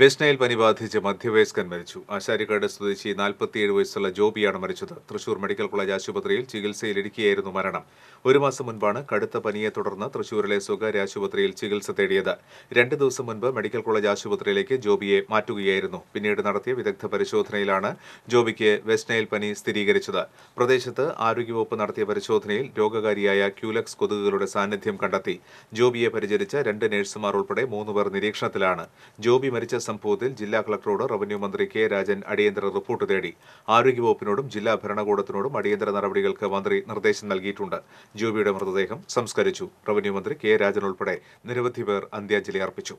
west Nile പനി ബാധിച്ച് മധ്യവയസ്കൻ മരിച്ചു ആശാരിക്കാട് സ്വദേശി നാൽപ്പത്തിയേഴ് വയസ്സുള്ള ജോബിയാണ് മരിച്ചത് തൃശൂർ മെഡിക്കൽ കോളേജ് ആശുപത്രിയിൽ ചികിത്സയിലിരിക്കുകയായിരുന്നു മരണം ഒരു മാസം മുൻപാണ് കടുത്ത പനിയെ തുടർന്ന് തൃശൂരിലെ സ്വകാര്യ ആശുപത്രിയിൽ ചികിത്സ തേടിയത് രണ്ട് ദിവസം മുൻപ് മെഡിക്കൽ കോളേജ് ആശുപത്രിയിലേക്ക് ജോബിയെ മാറ്റുകയായിരുന്നു പിന്നീട് നടത്തിയ വിദഗ്ധ പരിശോധനയിലാണ് ജോബിക്ക് വെസ്റ്റ് നൈൽ പനി സ്ഥിരീകരിച്ചത് പ്രദേശത്ത് ആരോഗ്യവകുപ്പ് നടത്തിയ പരിശോധനയിൽ രോഗകാരിയായ ക്യൂലക്സ് കൊതുകുകളുടെ സാന്നിധ്യം കണ്ടെത്തി ജോബിയെ പരിചരിച്ച രണ്ട് നഴ്സുമാർ ഉൾപ്പെടെ മൂന്നുപേർ നിരീക്ഷണത്തിലാണ് ജോബി മരിച്ച സംഭവത്തിൽ ജില്ലാ കളക്ടറോട് റവന്യൂ മന്ത്രി കെ രാജൻ അടിയന്തര റിപ്പോർട്ട് തേടി ആരോഗ്യവകുപ്പിനോടും ജില്ലാ ഭരണകൂടത്തിനോടും അടിയന്തര നടപടികൾക്ക് മന്ത്രി നിർദ്ദേശം നൽകിയിട്ടുണ്ട് ജോബിയുടെ മൃതദേഹം സംസ്കരിച്ചു റവന്യൂ മന്ത്രി കെ രാജൻ ഉൾപ്പെടെ നിരവധി പേർ അന്ത്യാഞ്ജലി അർപ്പിച്ചു